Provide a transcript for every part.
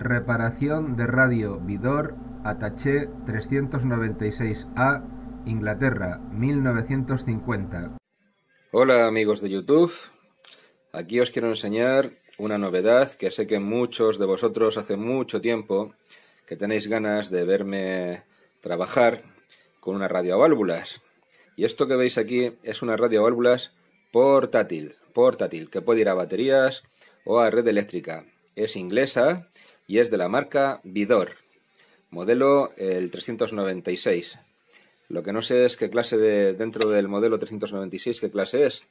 Reparación de Radio Vidor, Ataché 396A, Inglaterra, 1950. Hola amigos de YouTube, aquí os quiero enseñar una novedad que sé que muchos de vosotros hace mucho tiempo que tenéis ganas de verme trabajar con una radio válvulas. Y esto que veis aquí es una radio válvulas portátil, portátil, que puede ir a baterías o a red eléctrica. Es inglesa y es de la marca Vidor, modelo el 396. Lo que no sé es qué clase de dentro del modelo 396 qué clase es.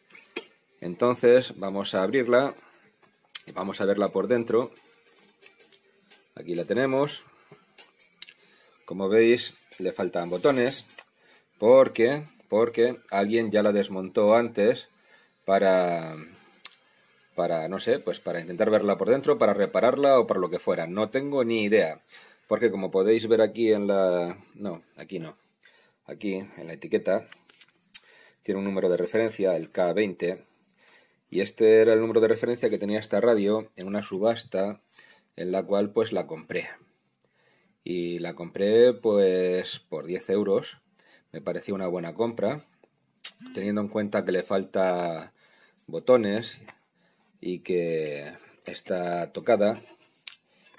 Entonces vamos a abrirla y vamos a verla por dentro. Aquí la tenemos. Como veis, le faltan botones porque porque alguien ya la desmontó antes para para, no sé, pues para intentar verla por dentro, para repararla o para lo que fuera. No tengo ni idea. Porque como podéis ver aquí en la... No, aquí no. Aquí, en la etiqueta, tiene un número de referencia, el K20. Y este era el número de referencia que tenía esta radio en una subasta en la cual pues la compré. Y la compré pues por 10 euros. Me pareció una buena compra. Teniendo en cuenta que le falta botones y que está tocada.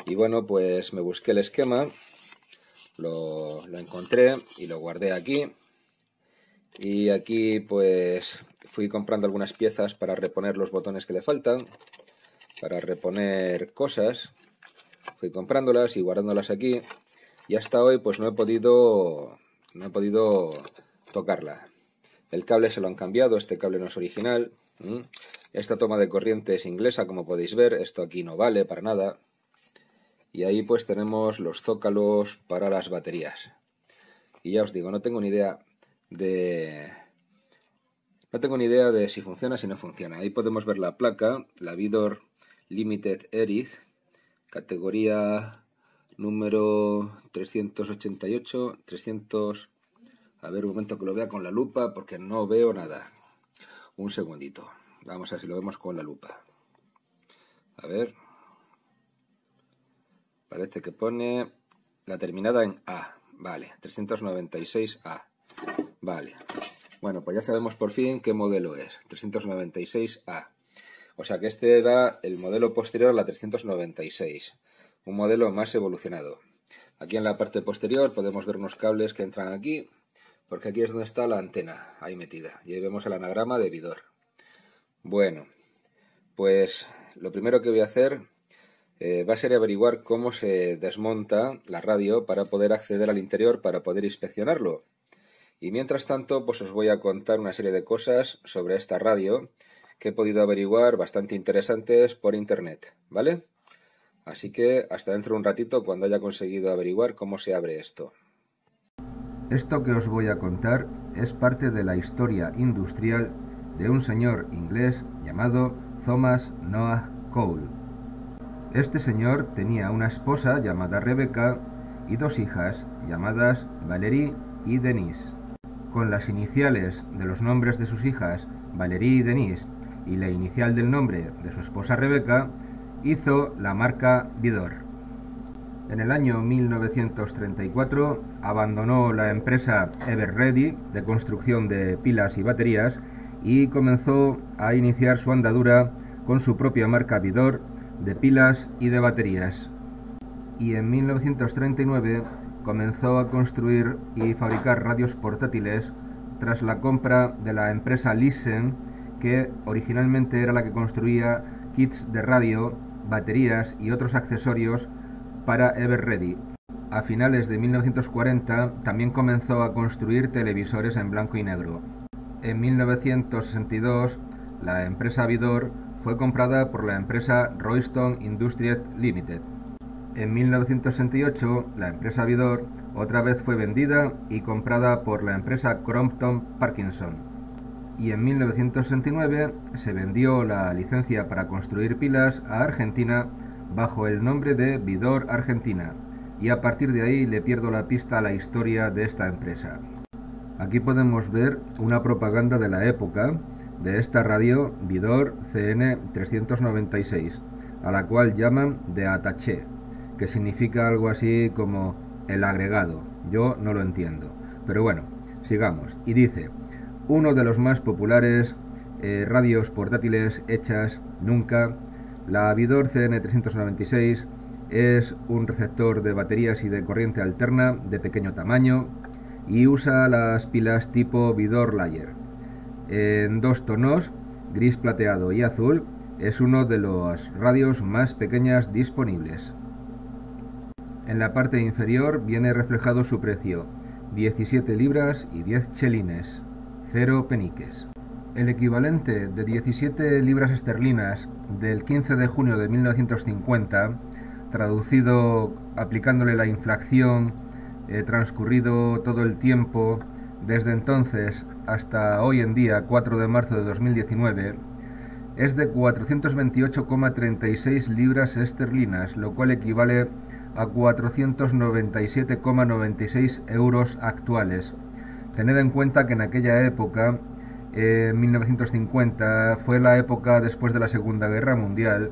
Y bueno, pues me busqué el esquema, lo, encontré y lo guardé aquí. Y aquí pues fui comprando algunas piezas para reponer los botones que le faltan, para reponer cosas. Fui comprándolas y guardándolas aquí. Y hasta hoy pues no he podido no he podido tocarla. El cable se lo han cambiado, este cable no es original. Esta toma de corriente es inglesa, como podéis ver, esto aquí no vale para nada. Y ahí pues tenemos los zócalos para las baterías. Y ya os digo, no tengo ni idea de... No tengo ni idea de si funciona, o si no funciona. Ahí podemos ver la placa, la Vidor Limited Eris, categoría número 388, 300... A ver un momento que lo vea con la lupa porque no veo nada. Un segundito. Vamos a ver si lo vemos con la lupa. A ver. Parece que pone la terminada en A. Vale, 396A. Vale. Bueno, pues ya sabemos por fin qué modelo es. 396A. O sea que este era el modelo posterior a la 396. Un modelo más evolucionado. Aquí en la parte posterior podemos ver unos cables que entran aquí, porque aquí es donde está la antena, ahí metida. Y ahí vemos el anagrama de Vidor. Bueno, pues lo primero que voy a hacer eh, va a ser averiguar cómo se desmonta la radio para poder acceder al interior, para poder inspeccionarlo. Y mientras tanto, pues os voy a contar una serie de cosas sobre esta radio que he podido averiguar bastante interesantes por internet, ¿vale? Así que hasta dentro de un ratito cuando haya conseguido averiguar cómo se abre esto. Esto que os voy a contar es parte de la historia industrial de un señor inglés llamado Thomas Noah Cole. Este señor tenía una esposa llamada Rebecca y dos hijas llamadas Valerie y Denise. Con las iniciales de los nombres de sus hijas, Valerie y Denise, y la inicial del nombre de su esposa Rebecca, hizo la marca Vidor. En el año 1934 abandonó la empresa Ever Ready de construcción de pilas y baterías y comenzó a iniciar su andadura con su propia marca Vidor de pilas y de baterías. Y en 1939 comenzó a construir y fabricar radios portátiles tras la compra de la empresa Listen, que originalmente era la que construía kits de radio, baterías y otros accesorios para Everready. A finales de 1940 también comenzó a construir televisores en blanco y negro. En 1962, la empresa Vidor fue comprada por la empresa Royston Industries Limited. En 1968, la empresa Vidor otra vez fue vendida y comprada por la empresa Crompton Parkinson. Y en 1969 se vendió la licencia para construir pilas a Argentina bajo el nombre de Vidor Argentina. Y a partir de ahí le pierdo la pista a la historia de esta empresa. Aquí podemos ver una propaganda de la época de esta radio Vidor CN396, a la cual llaman de attaché, que significa algo así como el agregado. Yo no lo entiendo. Pero bueno, sigamos. Y dice, uno de los más populares eh, radios portátiles hechas nunca, la Vidor CN396 es un receptor de baterías y de corriente alterna de pequeño tamaño, y usa las pilas tipo Vidor Layer. En dos tonos, gris plateado y azul, es uno de los radios más pequeñas disponibles. En la parte inferior viene reflejado su precio, 17 libras y 10 chelines, 0 peniques. El equivalente de 17 libras esterlinas del 15 de junio de 1950, traducido aplicándole la inflación transcurrido todo el tiempo desde entonces hasta hoy en día, 4 de marzo de 2019, es de 428,36 libras esterlinas, lo cual equivale a 497,96 euros actuales. Tened en cuenta que en aquella época, eh, 1950, fue la época después de la Segunda Guerra Mundial,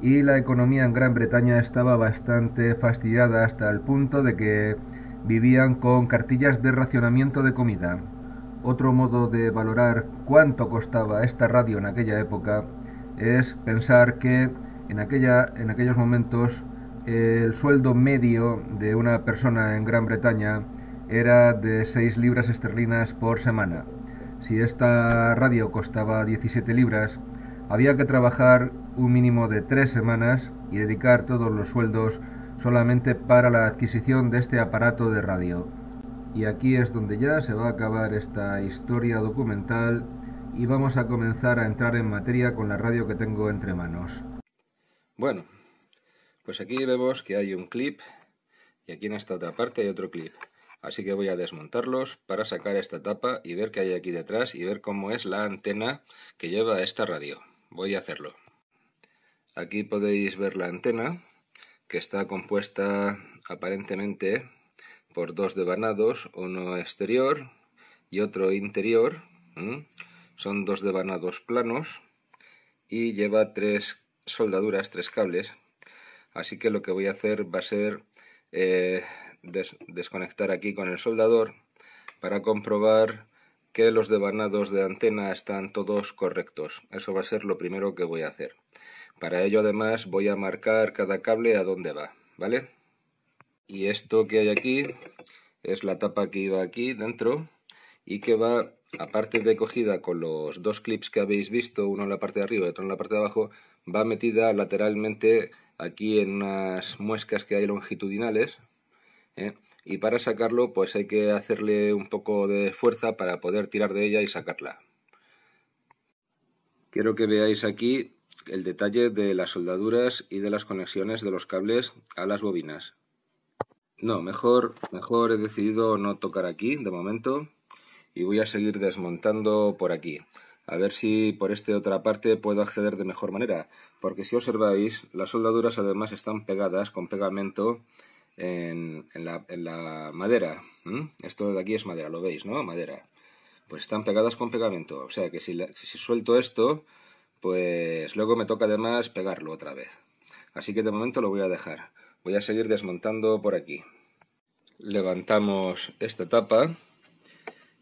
y la economía en Gran Bretaña estaba bastante fastidiada hasta el punto de que vivían con cartillas de racionamiento de comida. Otro modo de valorar cuánto costaba esta radio en aquella época es pensar que en, aquella, en aquellos momentos el sueldo medio de una persona en Gran Bretaña era de 6 libras esterlinas por semana. Si esta radio costaba 17 libras, había que trabajar un mínimo de 3 semanas y dedicar todos los sueldos solamente para la adquisición de este aparato de radio. Y aquí es donde ya se va a acabar esta historia documental y vamos a comenzar a entrar en materia con la radio que tengo entre manos. Bueno, pues aquí vemos que hay un clip y aquí en esta otra parte hay otro clip. Así que voy a desmontarlos para sacar esta tapa y ver qué hay aquí detrás y ver cómo es la antena que lleva esta radio. Voy a hacerlo. Aquí podéis ver la antena que está compuesta aparentemente por dos devanados, uno exterior y otro interior. Son dos devanados planos y lleva tres soldaduras, tres cables. Así que lo que voy a hacer va a ser eh, desconectar aquí con el soldador para comprobar que los devanados de antena están todos correctos. Eso va a ser lo primero que voy a hacer. Para ello además voy a marcar cada cable a dónde va, ¿vale? Y esto que hay aquí es la tapa que iba aquí dentro y que va, aparte de cogida con los dos clips que habéis visto, uno en la parte de arriba y otro en la parte de abajo, va metida lateralmente aquí en unas muescas que hay longitudinales. ¿eh? Y para sacarlo pues hay que hacerle un poco de fuerza para poder tirar de ella y sacarla. Quiero que veáis aquí el detalle de las soldaduras y de las conexiones de los cables a las bobinas. No, mejor, mejor he decidido no tocar aquí de momento y voy a seguir desmontando por aquí. A ver si por esta otra parte puedo acceder de mejor manera, porque si observáis, las soldaduras además están pegadas con pegamento en, en, la, madera. Esto de aquí es madera, lo veis, ¿no? Madera. Pues están pegadas con pegamento. O sea que si, si suelto esto, pues luego me toca además pegarlo otra vez. Así que de momento lo voy a dejar. Voy a seguir desmontando por aquí. Levantamos esta tapa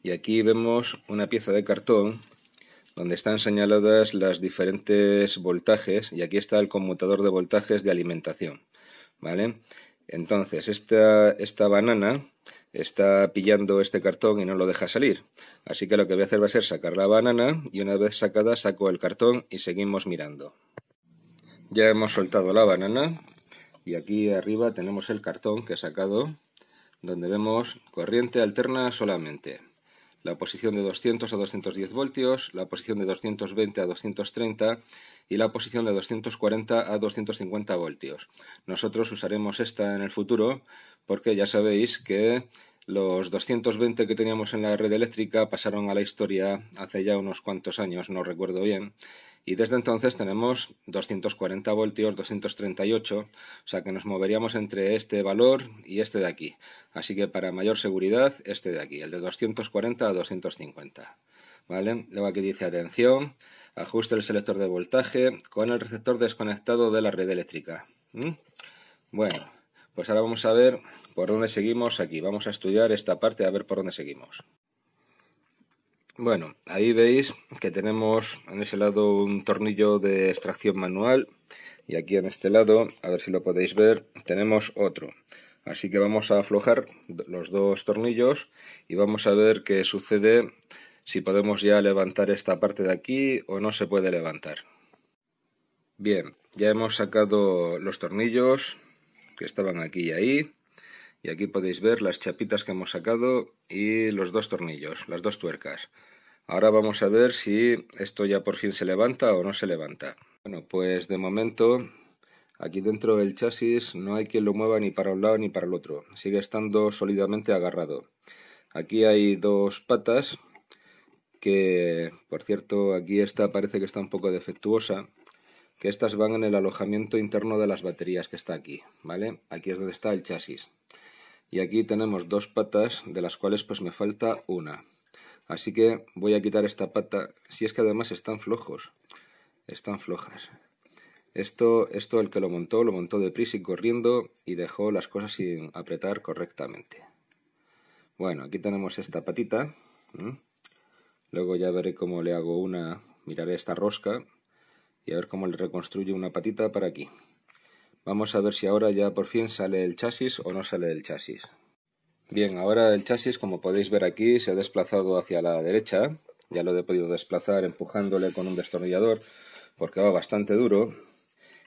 y aquí vemos una pieza de cartón donde están señaladas las diferentes voltajes y aquí está el conmutador de voltajes de alimentación. ¿Vale? Entonces, esta banana está pillando este cartón y no lo deja salir. Así que lo que voy a hacer va a ser sacar la banana y una vez sacada saco el cartón y seguimos mirando. Ya hemos soltado la banana y aquí arriba tenemos el cartón que he sacado donde vemos corriente alterna solamente. La posición de 200 a 210 voltios, la posición de 220 a 230 y la posición de 240 a 250 voltios. Nosotros usaremos esta en el futuro porque ya sabéis que los 220 que teníamos en la red eléctrica pasaron a la historia hace ya unos cuantos años, no recuerdo bien. Y desde entonces tenemos 240 voltios, 238, o sea que nos moveríamos entre este valor y este de aquí. Así que para mayor seguridad, este de aquí, el de 240 a 250. ¿Vale? Luego aquí dice atención, ajuste el selector de voltaje con el receptor desconectado de la red eléctrica. Bueno, pues ahora vamos a ver por dónde seguimos aquí. Vamos a estudiar esta parte a ver por dónde seguimos. Bueno, ahí veis que tenemos en ese lado un tornillo de extracción manual y aquí en este lado, a ver si lo podéis ver, tenemos otro. Así que vamos a aflojar los dos tornillos y vamos a ver qué sucede si podemos ya levantar esta parte de aquí o no se puede levantar. Bien, ya hemos sacado los tornillos, que estaban aquí y ahí. Y aquí podéis ver las chapitas que hemos sacado y los dos tornillos, las dos tuercas. Ahora vamos a ver si esto ya por fin se levanta o no se levanta. Bueno, pues de momento aquí dentro del chasis no hay quien lo mueva ni para un lado ni para el otro. Sigue estando sólidamente agarrado. Aquí hay dos patas que, por cierto, aquí esta parece que está un poco defectuosa que estas van en el alojamiento interno de las baterías que está aquí, ¿vale? Aquí es donde está el chasis. Y aquí tenemos dos patas, de las cuales pues me falta una. Así que voy a quitar esta pata, si es que además están flojos, están flojas. Esto, esto el que lo montó, lo montó deprisa y corriendo y dejó las cosas sin apretar correctamente. Bueno, aquí tenemos esta patita. Luego ya veré cómo le hago una, miraré esta rosca y a ver cómo le reconstruye una patita para aquí. Vamos a ver si ahora ya por fin sale el chasis o no sale el chasis. Bien, ahora el chasis, como podéis ver aquí, se ha desplazado hacia la derecha. Ya lo he podido desplazar empujándole con un destornillador porque va bastante duro.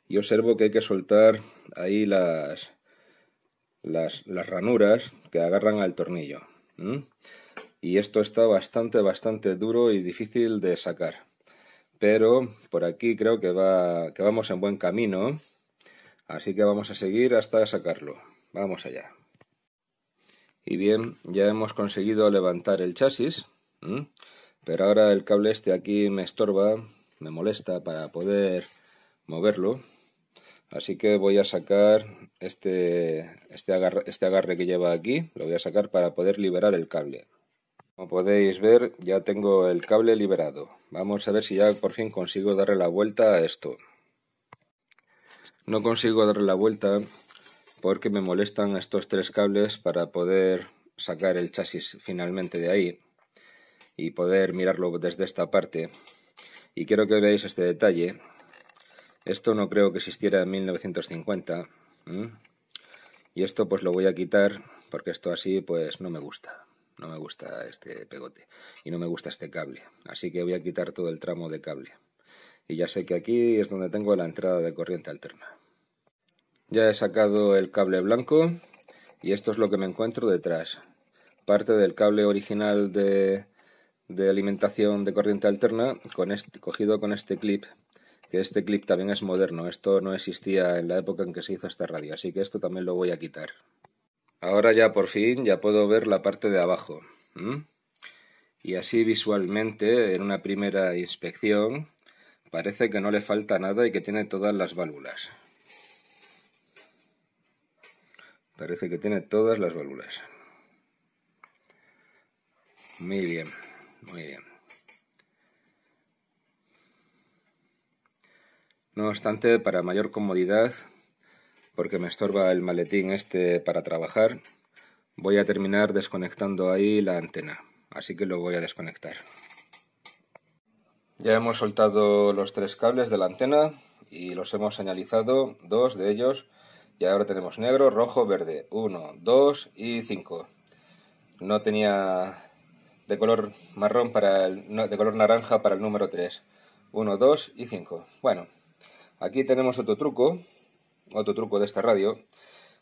Y observo que hay que soltar ahí las, las, ranuras que agarran al tornillo. Y esto está bastante, bastante duro y difícil de sacar pero por aquí creo que, va, que vamos en buen camino, así que vamos a seguir hasta sacarlo. Vamos allá. Y bien, ya hemos conseguido levantar el chasis, pero ahora el cable este aquí me estorba, me molesta para poder moverlo. Así que voy a sacar este, este agarre este que lleva aquí, lo voy a sacar para poder liberar el cable podéis ver, ya tengo el cable liberado. Vamos a ver si ya por fin consigo darle la vuelta a esto. No consigo darle la vuelta porque me molestan estos tres cables para poder sacar el chasis finalmente de ahí y poder mirarlo desde esta parte. Y quiero que veáis este detalle. Esto no creo que existiera en 1950. Y esto pues lo voy a quitar porque esto así pues no me gusta. No me gusta este pegote y no me gusta este cable, así que voy a quitar todo el tramo de cable. Y ya sé que aquí es donde tengo la entrada de corriente alterna. Ya he sacado el cable blanco y esto es lo que me encuentro detrás. Parte del cable original de, alimentación de corriente alterna cogido con este clip que este clip también es moderno, esto no existía en la época en que se hizo esta radio, así que esto también lo voy a quitar. Ahora ya por fin ya puedo ver la parte de abajo. Y así visualmente, en una primera inspección, parece que no le falta nada y que tiene todas las válvulas. Parece que tiene todas las válvulas. Muy bien, muy bien. No obstante, para mayor comodidad, porque me estorba el maletín este para trabajar, voy a terminar desconectando ahí la antena, así que lo voy a desconectar. Ya hemos soltado los tres cables de la antena y los hemos señalizado, dos de ellos, y ahora tenemos negro, rojo, verde, 1, 2 y 5. No tenía de color marrón para el, de color naranja para el número 3. 1, 2 y 5. Bueno, aquí tenemos otro truco otro truco de esta radio,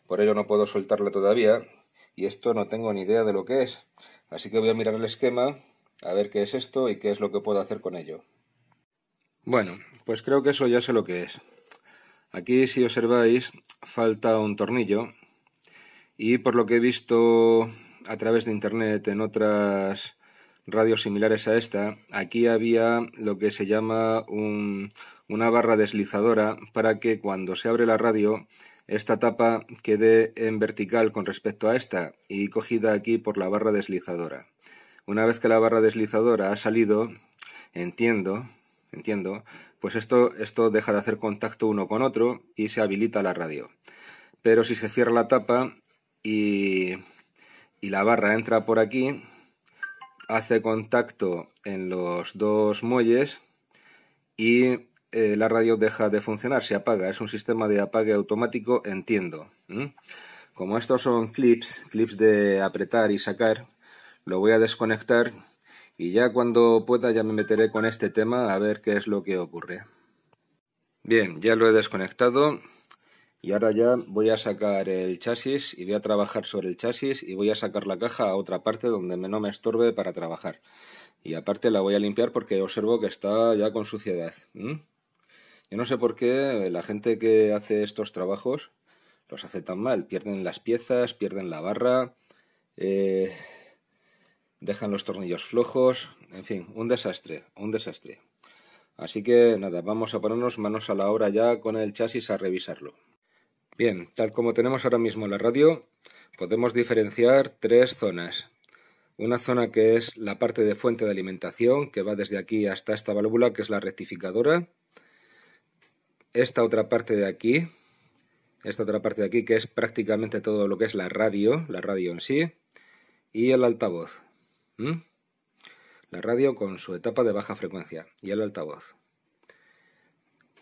por ello no puedo soltarla todavía, y esto no tengo ni idea de lo que es, así que voy a mirar el esquema, a ver qué es esto y qué es lo que puedo hacer con ello. Bueno, pues creo que eso ya sé lo que es. Aquí, si observáis, falta un tornillo, y por lo que he visto a través de internet en otras radios similares a esta, aquí había lo que se llama un, una barra deslizadora para que cuando se abre la radio esta tapa quede en vertical con respecto a esta y cogida aquí por la barra deslizadora. Una vez que la barra deslizadora ha salido, entiendo, entiendo, pues esto, esto deja de hacer contacto uno con otro y se habilita la radio. Pero si se cierra la tapa y, y la barra entra por aquí, hace contacto en los dos muelles y eh, la radio deja de funcionar, se apaga. Es un sistema de apague automático, entiendo. Como estos son clips, clips de apretar y sacar, lo voy a desconectar y ya cuando pueda ya me meteré con este tema a ver qué es lo que ocurre. Bien, ya lo he desconectado y ahora ya voy a sacar el chasis y voy a trabajar sobre el chasis y voy a sacar la caja a otra parte donde no me estorbe para trabajar. Y aparte la voy a limpiar porque observo que está ya con suciedad. Yo no sé por qué eh, la gente que hace estos trabajos los hace tan mal. Pierden las piezas, pierden la barra, eh, dejan los tornillos flojos, en fin, un desastre, un desastre. Así que nada, vamos a ponernos manos a la obra ya con el chasis a revisarlo. Bien, tal como tenemos ahora mismo la radio, podemos diferenciar tres zonas. Una zona que es la parte de fuente de alimentación, que va desde aquí hasta esta válvula, que es la rectificadora esta otra parte de aquí, esta otra parte de aquí que es prácticamente todo lo que es la radio, la radio en sí, y el altavoz. La radio con su etapa de baja frecuencia y el altavoz.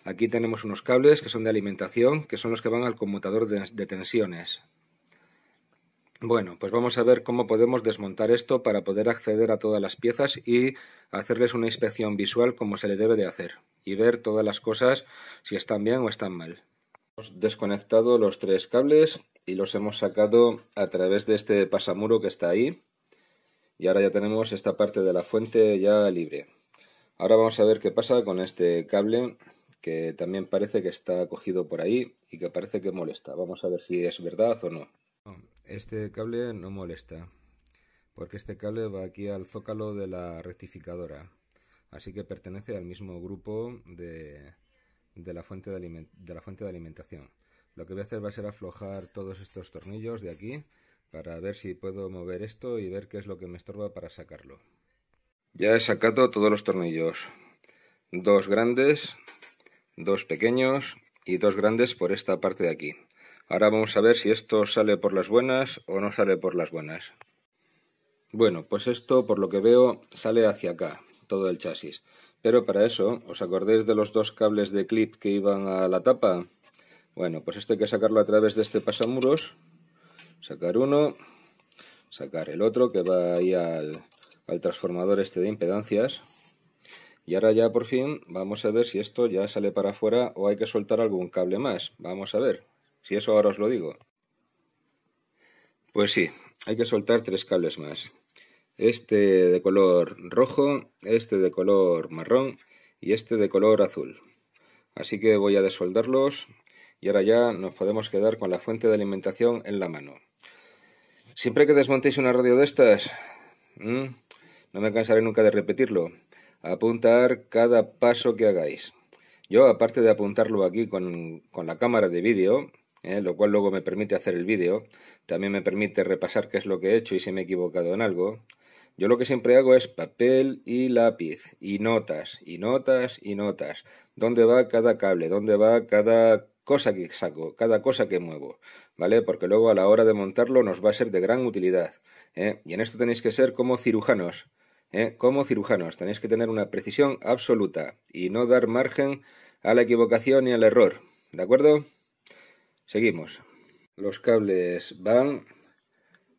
Aquí tenemos unos cables que son de alimentación, que son los que van al conmutador de, tensiones. Bueno, pues vamos a ver cómo podemos desmontar esto para poder acceder a todas las piezas y hacerles una inspección visual como se le debe de hacer y ver todas las cosas si están bien o están mal. Hemos desconectado los tres cables y los hemos sacado a través de este pasamuro que está ahí. Y ahora ya tenemos esta parte de la fuente ya libre. Ahora vamos a ver qué pasa con este cable que también parece que está cogido por ahí y que parece que molesta. Vamos a ver si es verdad o no. Este cable no molesta, porque este cable va aquí al zócalo de la rectificadora. Así que pertenece al mismo grupo de, de, la fuente de, la fuente de alimentación. Lo que voy a hacer va a ser aflojar todos estos tornillos de aquí para ver si puedo mover esto y ver qué es lo que me estorba para sacarlo. Ya he sacado todos los tornillos. Dos grandes, dos pequeños y dos grandes por esta parte de aquí. Ahora vamos a ver si esto sale por las buenas o no sale por las buenas. Bueno, pues esto por lo que veo sale hacia acá, todo el chasis. Pero para eso, ¿os acordáis de los dos cables de clip que iban a la tapa? Bueno, pues esto hay que sacarlo a través de este pasamuros. Sacar uno, sacar el otro que va ahí al, al transformador este de impedancias. Y ahora ya por fin vamos a ver si esto ya sale para afuera o hay que soltar algún cable más. Vamos a ver, si eso ahora os lo digo. Pues sí, hay que soltar tres cables más este de color rojo, este de color marrón y este de color azul. Así que voy a desoldarlos y ahora ya nos podemos quedar con la fuente de alimentación en la mano. Siempre que desmontéis una radio de estas, no me cansaré nunca de repetirlo, apuntar cada paso que hagáis. Yo, aparte de apuntarlo aquí con, la cámara de vídeo, ¿eh? lo cual luego me permite hacer el vídeo, también me permite repasar qué es lo que he hecho y si me he equivocado en algo, yo lo que siempre hago es papel y lápiz, y notas, y notas, y notas. ¿Dónde va cada cable? ¿Dónde va cada cosa que saco, cada cosa que muevo, ¿vale? Porque luego a la hora de montarlo nos va a ser de gran utilidad. ¿eh? Y en esto tenéis que ser como cirujanos, ¿eh? como cirujanos, tenéis que tener una precisión absoluta y no dar margen a la equivocación y al error, ¿de acuerdo? Seguimos. Los cables van,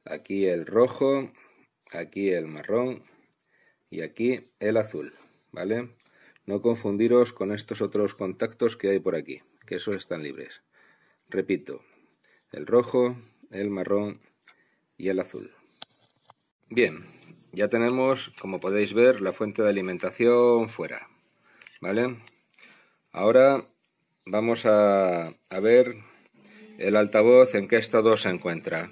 aquí el rojo, aquí el marrón y aquí el azul, ¿vale? No confundiros con estos otros contactos que hay por aquí, que esos están libres. Repito, el rojo, el marrón y el azul. Bien, ya tenemos, como podéis ver, la fuente de alimentación fuera, ¿vale? Ahora vamos a, a ver el altavoz en qué estado se encuentra.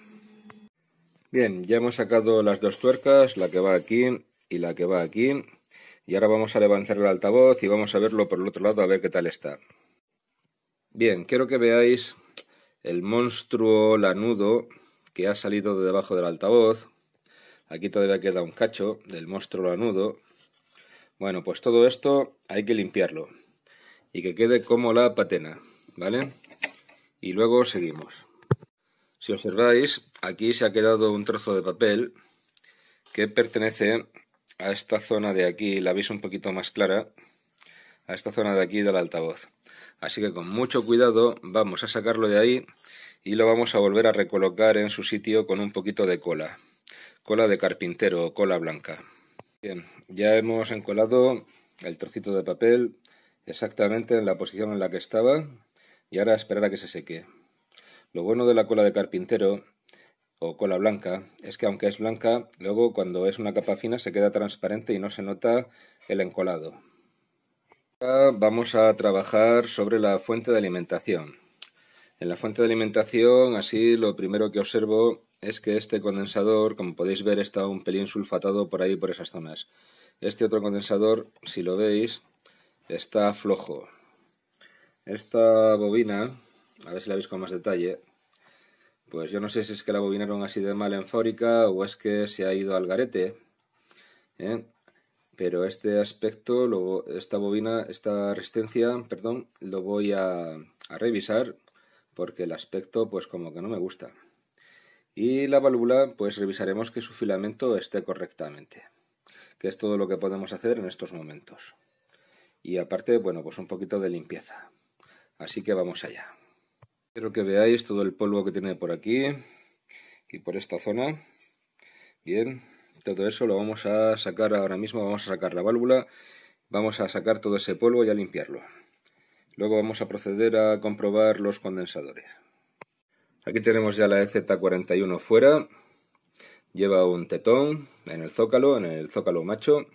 Bien, ya hemos sacado las dos tuercas, la que va aquí y la que va aquí. Y ahora vamos a levantar el altavoz y vamos a verlo por el otro lado a ver qué tal está. Bien, quiero que veáis el monstruo lanudo que ha salido de debajo del altavoz. Aquí todavía queda un cacho del monstruo lanudo. Bueno, pues todo esto hay que limpiarlo y que quede como la patena, ¿vale? Y luego seguimos. Si observáis, aquí se ha quedado un trozo de papel que pertenece a esta zona de aquí, la veis un poquito más clara, a esta zona de aquí del altavoz. Así que con mucho cuidado vamos a sacarlo de ahí y lo vamos a volver a recolocar en su sitio con un poquito de cola. Cola de carpintero o cola blanca. Bien, ya hemos encolado el trocito de papel exactamente en la posición en la que estaba y ahora esperar a que se seque. Lo bueno de la cola de carpintero o cola blanca es que aunque es blanca, luego cuando es una capa fina se queda transparente y no se nota el encolado. Ahora vamos a trabajar sobre la fuente de alimentación. En la fuente de alimentación, así lo primero que observo es que este condensador, como podéis ver, está un pelín sulfatado por ahí, por esas zonas. Este otro condensador, si lo veis, está flojo. Esta bobina a ver si la veis con más detalle, pues yo no sé si es que la bobinaron así de mal en o es que se ha ido al garete, ¿eh? pero este aspecto, esta bobina, esta resistencia, perdón, lo voy a revisar porque el aspecto pues como que no me gusta. Y la válvula pues revisaremos que su filamento esté correctamente, que es todo lo que podemos hacer en estos momentos. Y aparte, bueno, pues un poquito de limpieza. Así que vamos allá. Quiero que veáis todo el polvo que tiene por aquí y por esta zona. Bien, todo eso lo vamos a sacar ahora mismo, vamos a sacar la válvula, vamos a sacar todo ese polvo y a limpiarlo. Luego vamos a proceder a comprobar los condensadores. Aquí tenemos ya la EZ41 fuera, lleva un tetón en el zócalo, en el zócalo macho,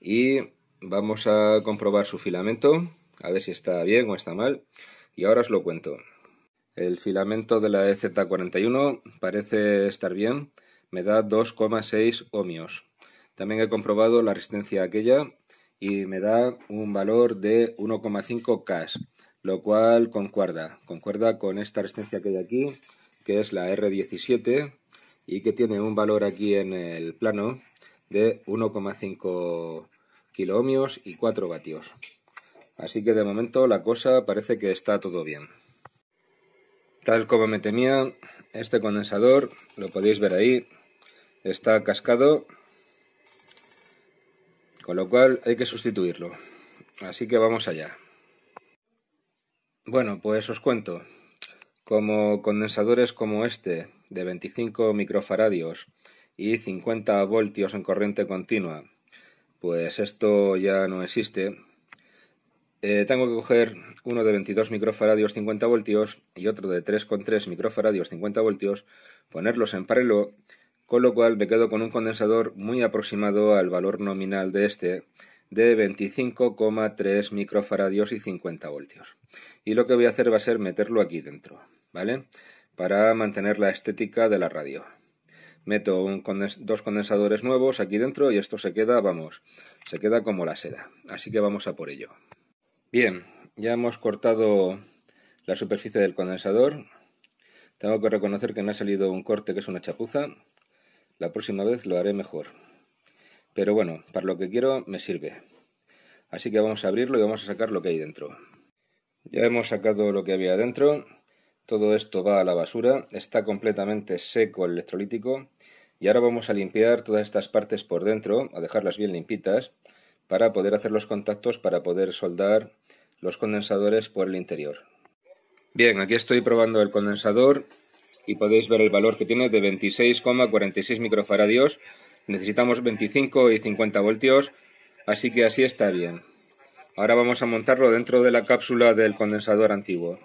y vamos a comprobar su filamento, a ver si está bien o está mal, y ahora os lo cuento. El filamento de la EZ41 parece estar bien, me da 2,6 ohmios. También he comprobado la resistencia aquella y me da un valor de 1,5 K, lo cual concuerda, concuerda con esta resistencia que hay aquí, que es la R17 y que tiene un valor aquí en el plano de 1,5 ohmios y 4 vatios. Así que de momento la cosa parece que está todo bien. Tal como me temía, este condensador, lo podéis ver ahí, está cascado, con lo cual hay que sustituirlo. Así que vamos allá. Bueno, pues os cuento. Como condensadores como este, de 25 microfaradios y 50 voltios en corriente continua, pues esto ya no existe eh, tengo que coger uno de 22 microfaradios 50 voltios y otro de 3,3 microfaradios 50 voltios, ponerlos en paralelo, con lo cual me quedo con un condensador muy aproximado al valor nominal de este de 25,3 microfaradios y 50 voltios. Y lo que voy a hacer va a ser meterlo aquí dentro, ¿vale? Para mantener la estética de la radio. Meto dos condensadores nuevos aquí dentro y esto se queda, vamos, se queda como la seda. Así que vamos a por ello. Bien, ya hemos cortado la superficie del condensador. Tengo que reconocer que me ha salido un corte que es una chapuza. La próxima vez lo haré mejor. Pero bueno, para lo que quiero me sirve. Así que vamos a abrirlo y vamos a sacar lo que hay dentro. Ya hemos sacado lo que había dentro. Todo esto va a la basura. Está completamente seco el electrolítico. Y ahora vamos a limpiar todas estas partes por dentro, a dejarlas bien limpitas para poder hacer los contactos, para poder soldar los condensadores por el interior. Bien, aquí estoy probando el condensador y podéis ver el valor que tiene de 26,46 microfaradios. Necesitamos 25 y 50 voltios, así que así está bien. Ahora vamos a montarlo dentro de la cápsula del condensador antiguo.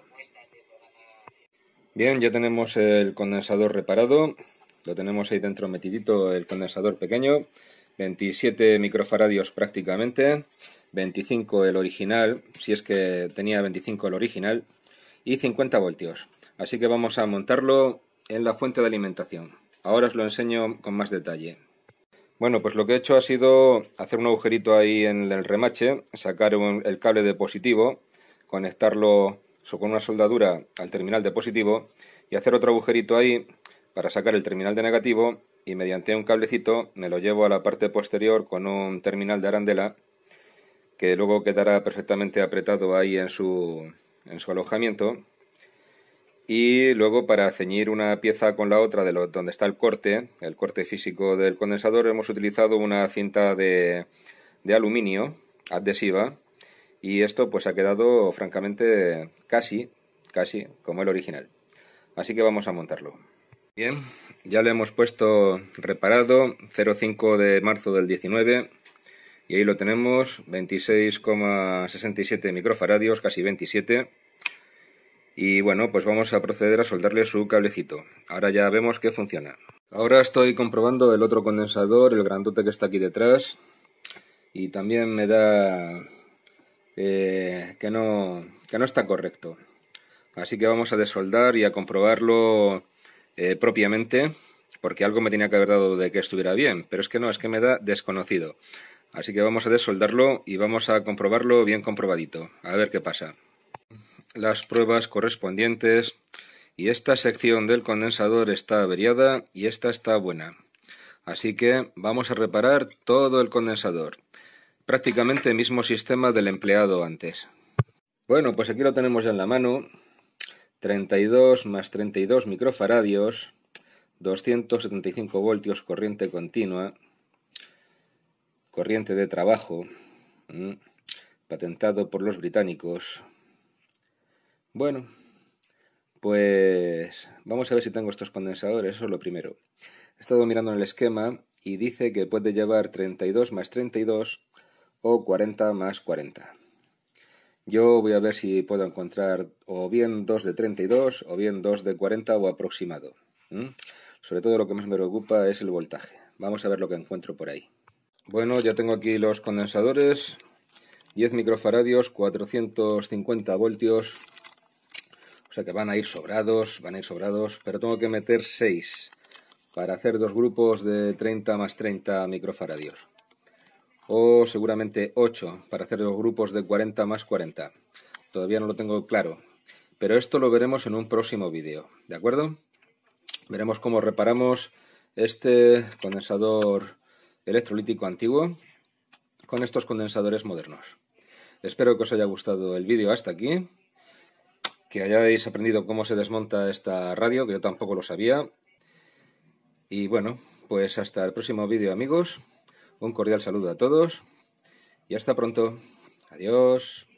Bien, ya tenemos el condensador reparado. Lo tenemos ahí dentro metidito el condensador pequeño. 27 microfaradios prácticamente, 25 el original, si es que tenía 25 el original, y 50 voltios. Así que vamos a montarlo en la fuente de alimentación. Ahora os lo enseño con más detalle. Bueno, pues lo que he hecho ha sido hacer un agujerito ahí en el remache, sacar el cable de positivo, conectarlo con una soldadura al terminal de positivo y hacer otro agujerito ahí para sacar el terminal de negativo y mediante un cablecito me lo llevo a la parte posterior con un terminal de arandela que luego quedará perfectamente apretado ahí en su, alojamiento. Y luego para ceñir una pieza con la otra de donde está el corte, el corte físico del condensador, hemos utilizado una cinta de, de aluminio adhesiva y esto pues ha quedado francamente casi, casi como el original. Así que vamos a montarlo. Bien, ya le hemos puesto reparado, 0,5 de marzo del 19, y ahí lo tenemos, 26,67 microfaradios, casi 27. Y bueno, pues vamos a proceder a soldarle su cablecito. Ahora ya vemos que funciona. Ahora estoy comprobando el otro condensador, el grandote que está aquí detrás. Y también me da eh, que, no, que no está correcto. Así que vamos a desoldar y a comprobarlo eh, propiamente, porque algo me tenía que haber dado de que estuviera bien, pero es que no, es que me da desconocido. Así que vamos a desoldarlo y vamos a comprobarlo bien comprobadito, a ver qué pasa. Las pruebas correspondientes y esta sección del condensador está averiada y esta está buena. Así que vamos a reparar todo el condensador. Prácticamente el mismo sistema del empleado antes. Bueno, pues aquí lo tenemos ya en la mano. 32 más 32 microfaradios, 275 voltios corriente continua, corriente de trabajo, patentado por los británicos. Bueno, pues vamos a ver si tengo estos condensadores, eso es lo primero. He estado mirando en el esquema y dice que puede llevar 32 más 32 o 40 más 40. Yo voy a ver si puedo encontrar o bien 2 de 32 o bien 2 de 40 o aproximado. Sobre todo lo que más me preocupa es el voltaje. Vamos a ver lo que encuentro por ahí. Bueno, ya tengo aquí los condensadores. 10 microfaradios, 450 voltios. O sea que van a ir sobrados, van a ir sobrados. Pero tengo que meter 6 para hacer dos grupos de 30 más 30 microfaradios o seguramente 8 para hacer los grupos de 40 más 40. Todavía no lo tengo claro, pero esto lo veremos en un próximo vídeo, ¿de acuerdo? Veremos cómo reparamos este condensador electrolítico antiguo con estos condensadores modernos. Espero que os haya gustado el vídeo hasta aquí, que hayáis aprendido cómo se desmonta esta radio, que yo tampoco lo sabía. Y bueno, pues hasta el próximo vídeo amigos. Un cordial saludo a todos y hasta pronto. Adiós.